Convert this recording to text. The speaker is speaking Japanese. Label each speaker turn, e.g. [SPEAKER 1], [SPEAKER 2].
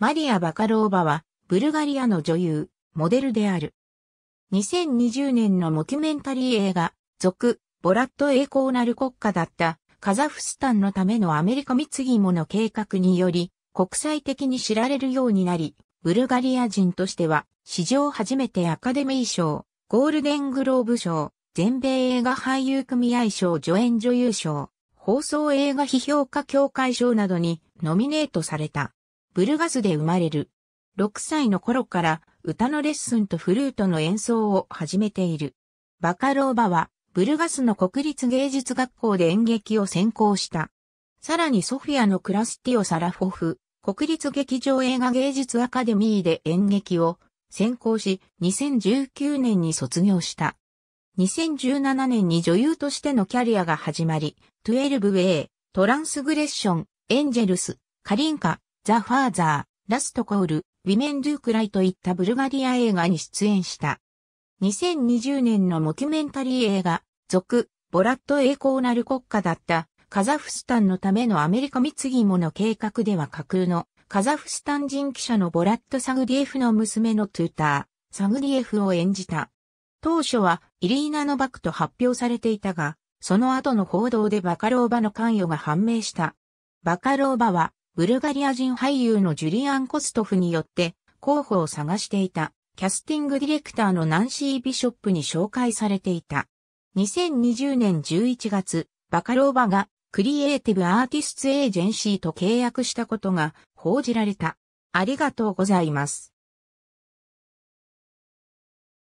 [SPEAKER 1] マリア・バカローバは、ブルガリアの女優、モデルである。
[SPEAKER 2] 2020年のモキュメンタリー映画、続、ボラット栄光なる国家だった、カザフスタンのためのアメリカ貢ぎの計画により、国際的に知られるようになり、ブルガリア人としては、史上初めてアカデミー賞、ゴールデングローブ賞、全米映画俳優組合賞助演女優賞、放送映画批評家協会賞などにノミネートされた。ブルガスで生まれる。6歳の頃から歌のレッスンとフルートの演奏を始めている。バカローバはブルガスの国立芸術学校で演劇を専攻した。さらにソフィアのクラスティオ・サラフォフ、国立劇場映画芸術アカデミーで演劇を専攻し、2019年に卒業した。2017年に女優としてのキャリアが始まり、12A、トランスグレッション、エンジェルス、カリンカ、ザ・ファーザー、ラストコール、ウィメン・ドゥ・クライといったブルガリア映画に出演した。2020年のモキュメンタリー映画、続、ボラット栄光なる国家だったカザフスタンのためのアメリカ貢もの計画では架空のカザフスタン人記者のボラット・サグディエフの娘のトゥーター、サグディエフを演じた。当初はイリーナ・ノバクと発表されていたが、その後の報道でバカローバの関与が判明した。バカローバはブルガリア人俳優のジュリアン・コストフによって候補を探していたキャスティングディレクターのナンシー・ビショップに紹介されていた。2020年11月、バカローバがクリエイティブアーティスツエージェンシーと契約したことが報じ
[SPEAKER 1] られた。ありがとうございます。